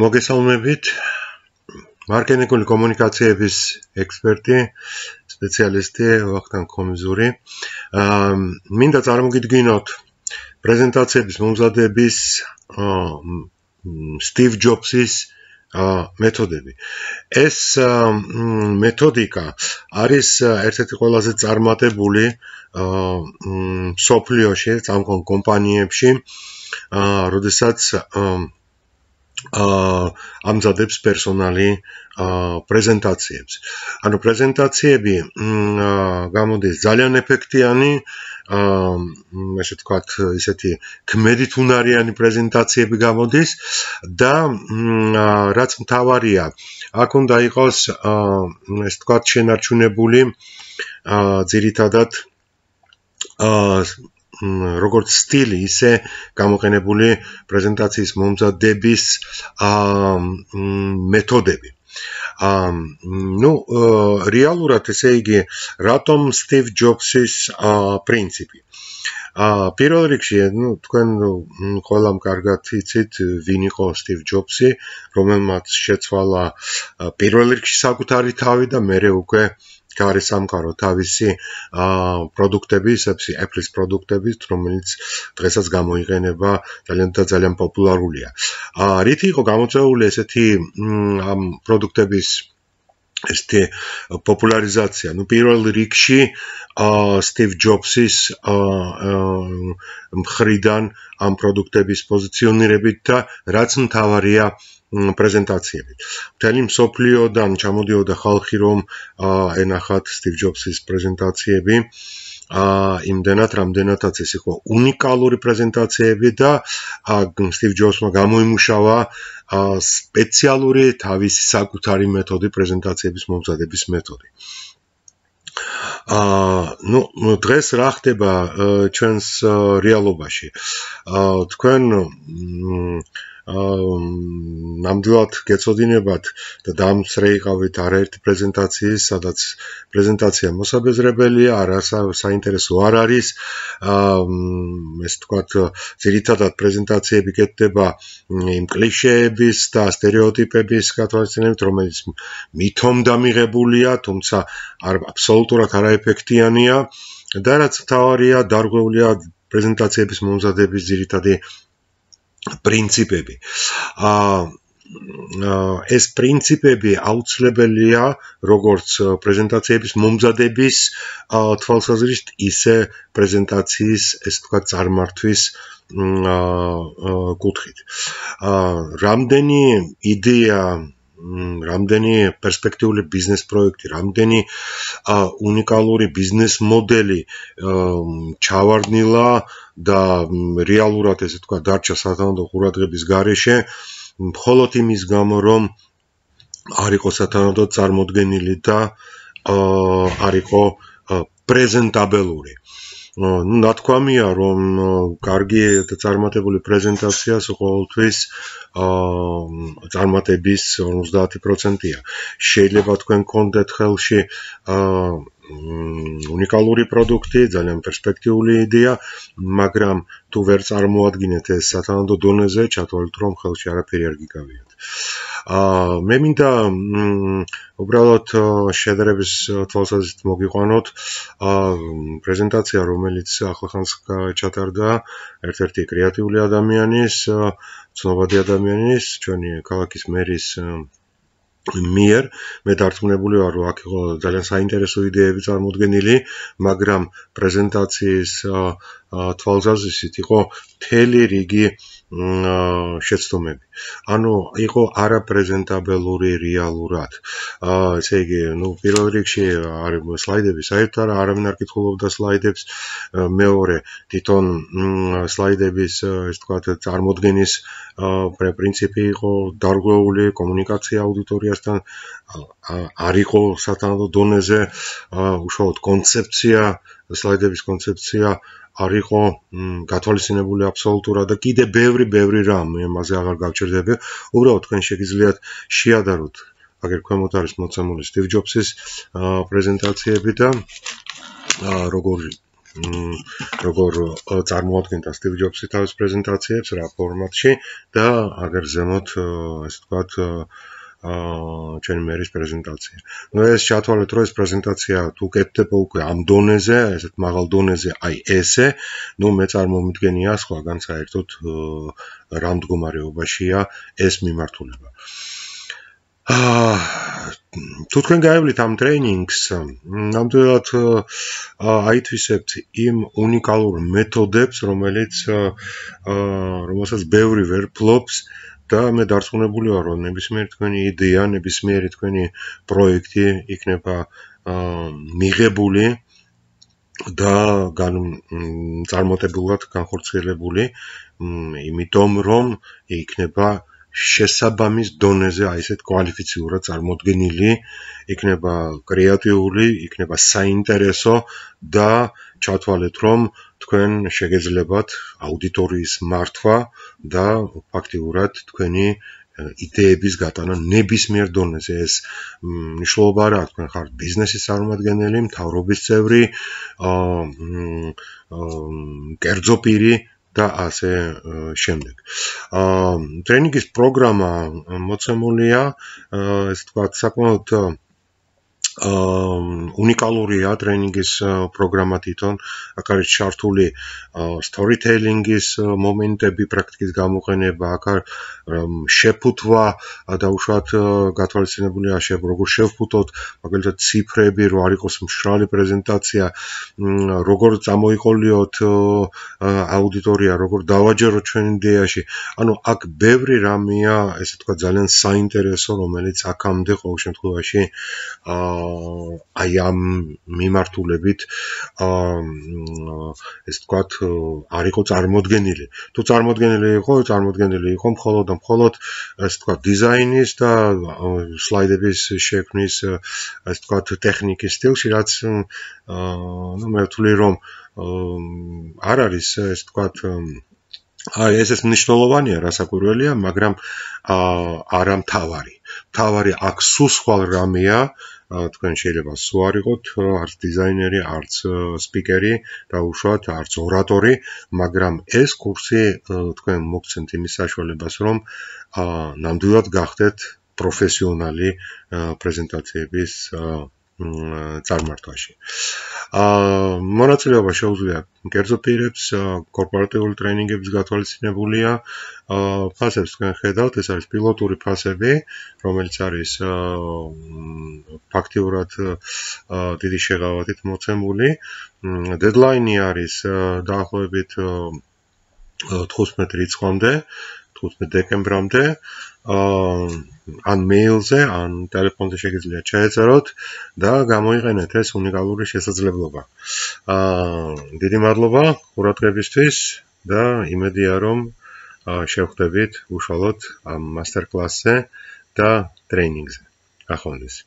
მოგესალმებით მარკეტინგული კომუნიკაციების ექსპერტი სპეციალისტი ვახტანგ კომიზური აა მინდა წარმოგიდგინოთ პრეზენტაციების მომზადების აა სტივ ჯობსის ა მეთოდები. ეს მეთოდიკა არის ერთ-ერთი ყველაზე წარმატებული აა სოფლიოში, სამ კომპანიებში, აა, როდესაც აა ა ამზადებს პერსონალი პრეზენტაციებს. ანუ პრეზენტაციები გამოდის ძალიან ეფექტიანი ა ესე თქვათ ესეთი კმედით უნარიანი პრეზენტაციები გამოდის და რაც მთავარია აქ უნდა იყოს ესე თქვათ შენარჩუნებული ძირითადად როგორც სტილი, ისე გამოყენებული პრეზენტაციის მომზადების აა მეთოდები. აა ну, რეალურად ესე იგი, რატომ სტივ ჯობსის აა პრინციპი. აა პირველ რიგში, ну, თქვენ ყველამ კარგად იცით, ვინ იყო სტივ ჯობსი, რომელმაც შეცვალა პირველ რიგში საკუთარი თავი და მეორე უკვე გარე სამყარო თავისი პროდუქტები, ისეთი Apple-ის პროდუქტები, რომელიც დღესაც გამოიყენება ძალიან და ძალიან პოპულარულია. აა რითი იყო გამოწეული ესეთი ამ პროდუქტების ესე პოპულარიზაცია. ну პირველ რიგში აა Steve Jobs-ის აა მხრიდან ამ პროდუქტების პოზიციონირებით და რაც მთავარია პრეზენტაციები. მთელი მსოფლიოდან ჩამოდიოდა ხალხი, რომ ენახათ სტივ ჯობსის პრეზენტაციები. ა იმდენად რამდენადაც ეს იყო უნიკალური პრეზენტაციები და სტივ ჯობსმა გამოიმუშავა სპეციალური თავისი საკუთარი მეთოდი პრეზენტაციების მომზადების მეთოდი. ა ნუ დღეს რა ხდება ჩვენს რეალობაში? ა თქვენ აა ნამდვილად გეწოდინებათ და დამსრეიყავით არაერთი პრეზენტაციის, სადაც პრეზენტაცია მოსაბეზრებელია, არ საინტერესო არ არის. აა ეს თქვათ, ძირითადად პრეზენტაციები კეთდება იმ კლიშეების და стереოტიპების გათვალისწინებით, რომელიც მითომდა მიღებულია, თუმცა არ აბსოლუტურად არაეფექტიანია და რაც თავარია, დარგვეულია პრეზენტაციების მომზადების ძირითადი პრინციპები. ა ეს პრინციპები აუცილებელია როგორც პრეზენტაციების მომზადების თვალსაზრისით, ისე პრეზენტაციის, ესე ვთქვათ, წარმართვის კუთხით. ა რამდენი იდეა რამდენი პერსპექტიული ბიზნეს პროექტი, რამდენი უნიკალური ბიზნეს მოდელი ჩავარდნილა და რეალურად ესე თქვა დარჩა სათანადო ყურადღების გარეშე, მხოლოდ იმის გამო, რომ არ იყო სათანადო წარმოდგენილი და არ იყო პრეზენტაბელური. აა ну натквамия, რომ კარგი და წარმატებული პრეზენტაციას ყოველთვის აა წარმატების 50%-ია. შეიძლება თქვენ კონდეთ ხელში აა უნიკალური პროდუქტი, ძალიან პერსპექტიული იდეა, მაგრამ თუ ვერ წარმოადგენთ ეს სათანადო დონეზე, ჩათვალეთ რომ ხელში არაფერი არ გიკავიათ. აა აა მე მინდა უბრალოდ შედარების თვალსაზრისით მოგიყვანოთ აა პრეზენტაცია, რომელიც ახლახანს ჩატარდა ერთ-ერთი კრეატიული ადამიანის, ცნობადი ადამიანის, ჩვენი ქალაქის მერის მიერ მე დარწმუნებული ვარ რომ აქ იყო ძალიან საინტერესო იდეები წარმოდგენილი, მაგრამ პრეზენტაციის თვალსაზრისით იყო მთელი რიგი აა შეცდომები. ანუ იყო არაპრეზენტაბელური რეალურად. აა ესე იგი, ну, პირველ რიგში არის სლაიდები, საერთოდ არავინ არ კითხულობდა სლაიდებს. მეორე, თვითონ სლაიდების, ესე ვთქვათ, წარმოდგენის პრინციპი იყო დარგვეული კომუნიკაცია აუდიტორიასთან არ იყო სათანადო დონეზე უშუალოდ კონცეფცია, სლაიდების კონცეფცია არ იყო გათვალისწინებული აბსოლუტურად და კიდე ბევრი ბევრი რამ იმაზე აღარ გავჩერდები. უბრალოდ თქვენ შეგიძლიათ შეადაროთ აგერ ქვემოთ არის მოცემული Steve Jobs-ის პრეზენტაციები და როგორი როგორ წარმოადგენდა Steve Jobs-ი თავის პრეზენტაციებს რა ფორმატში და აგერ ზემოთ ასე ვთქვათ აა ჩვენი მერის პრეზენტაცია. ნუ ეს ჩათვალეთ რომ ეს პრეზენტაცია თუ კეთდება უკვე ამ დონეზე, ესეთ მაღალ დონეზე, აი ესე, ნუ მე წარმომიდგენია სხვაგან საერთოდ რამ მდგომარეობაშია ეს მიმართულება. აა თუ თქვენ გაევლით ამ ტრეინინგს, ნამდვილად აითვისებთ იმ უნიკალურ მეთოდებს, რომელიც აა რომელსაც ბევრი ვერ ფლობს და მე დარწმუნებული ვარ რომ ნებისმიერ თქვენი იდეა, ნებისმიერი თქვენი პროექტი იქნება მიღებული და გან წარმოთებულად განხორციელებული, იმიტომ რომ იქნება შესაბამის დონეზე აი ესეთ კვალიფიციურად წარმოდგენილი, იქნება კრეატიული, იქნება საინტერესო და ჩათვალეთ რომ თქვენ შეგეძლებათ აუდიტორიის მართვა და ფაქტიურად თქვენი იდეების გატანა ნებისმიერ დონეზე ეს მნიშვნელობა არა თქვენ ხარ ბიზნესის წარმომადგენელი, მთავრობის წევრი, აა კერძო პირი და ასე შემდეგ. აა ტრენინგის პროგრამა მოცემულია, ასე ვთქვათ, საკმაოდ აა უნიკალური ატრენინგის პროგრამა თვითონ აქ არის ჩართული storytelling-ის მომენტები, პრაქტიკის გამოყენება, აქ არის შეფუთვა და უშუალოდ გათვალისწინებულია შეფ როგორ შეფუთოთ, მაგალითად ციფრები, რო არ იყოს მშრალი პრეზენტაცია, როგორ წამოიყოლიოთ აუდიტორია, როგორ დავაჯეროთ ჩვენ იდეაში. ანუ აქ ბევრი რამეა, ესე თქვა ძალიან საინტერესო, რომელიც აქამდე ყოველ შემთხვევაში აა აი ამ მიმართულებით აა ეს თქვათ არისო წარმოდგენილი. თუ წარმოდგენილი იყო, წარმოდგენილი იყო მხოლოდ და მხოლოდ ეს თქვათ დიზაინის და სლაიდების შექმნის ეს თქვათ ტექნიკის სტილში, რაც აა ну მე ვთვლი რომ არ არის ეს თქვათ აი ეს ეს მნიშვნელოვანია, რასაკვირველია, მაგრამ აა არამთავარი. თავარი აქ სულ სხვა რამეა, თქვენ შეიძლება სوارიყოთ არც დიზაინერი, არც სპიკერი და უშუალოდ არც ორატორი, მაგრამ ეს კურსი თქვენ მოგცემთ იმის საშუალებას, რომ ნამდვილად გახდეთ პროფესიონალი პრეზენტაციების წარმართვაში. აა მონაწილეობა შეუძლია კერძო პირებს, კორპორატიული ტრენინგების გათვალისწინებულია. აა ფასებს თქვენ ხედავთ, ეს არის პილოტური ფასები, რომელიც არის აა ფაქტიურად э, დიდი შეღავათით მოცემული. დედლაინი არის э, დაახლოებით 15 э, რიცხვამდე, 15 დეკემბრამდე. აა ან მეილზე, ან ტელეფონზე შეგიძლიათ ჩაეწეროთ და გამოიყენეთ ეს უნიკალური შესაძლებლობა. აა დიდი მადლობა ყურადღებისთვის და იმედია რომ შევხვდებით უშუალოდ ამ მასტერკლასზე და ტრენინგზე. ახონდეს.